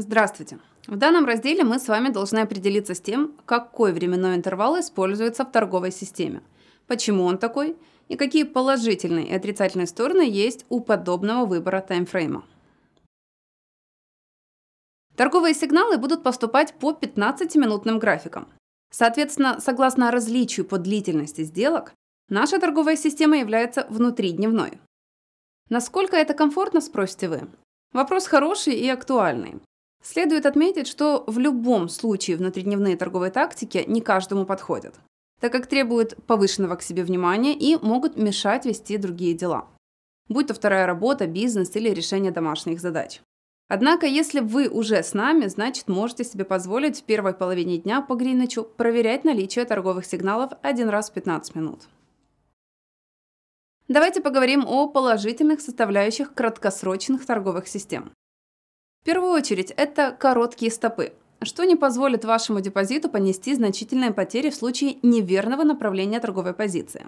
Здравствуйте! В данном разделе мы с вами должны определиться с тем, какой временной интервал используется в торговой системе, почему он такой и какие положительные и отрицательные стороны есть у подобного выбора таймфрейма. Торговые сигналы будут поступать по 15-минутным графикам. Соответственно, согласно различию по длительности сделок, наша торговая система является внутридневной. Насколько это комфортно, спросите вы? Вопрос хороший и актуальный. Следует отметить, что в любом случае внутридневные торговые тактики не каждому подходят, так как требуют повышенного к себе внимания и могут мешать вести другие дела, будь то вторая работа, бизнес или решение домашних задач. Однако, если вы уже с нами, значит можете себе позволить в первой половине дня по Гринвичу проверять наличие торговых сигналов один раз в 15 минут. Давайте поговорим о положительных составляющих краткосрочных торговых систем. В первую очередь, это короткие стопы, что не позволит вашему депозиту понести значительные потери в случае неверного направления торговой позиции.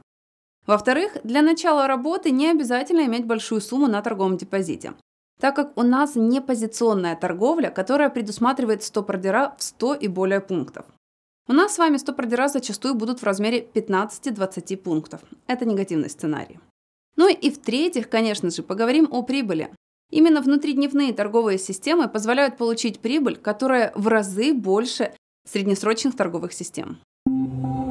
Во-вторых, для начала работы не обязательно иметь большую сумму на торговом депозите, так как у нас не позиционная торговля, которая предусматривает стоп-ордера в 100 и более пунктов. У нас с вами стоп-ордера зачастую будут в размере 15-20 пунктов. Это негативный сценарий. Ну и в-третьих, конечно же, поговорим о прибыли. Именно внутридневные торговые системы позволяют получить прибыль, которая в разы больше среднесрочных торговых систем. Thank you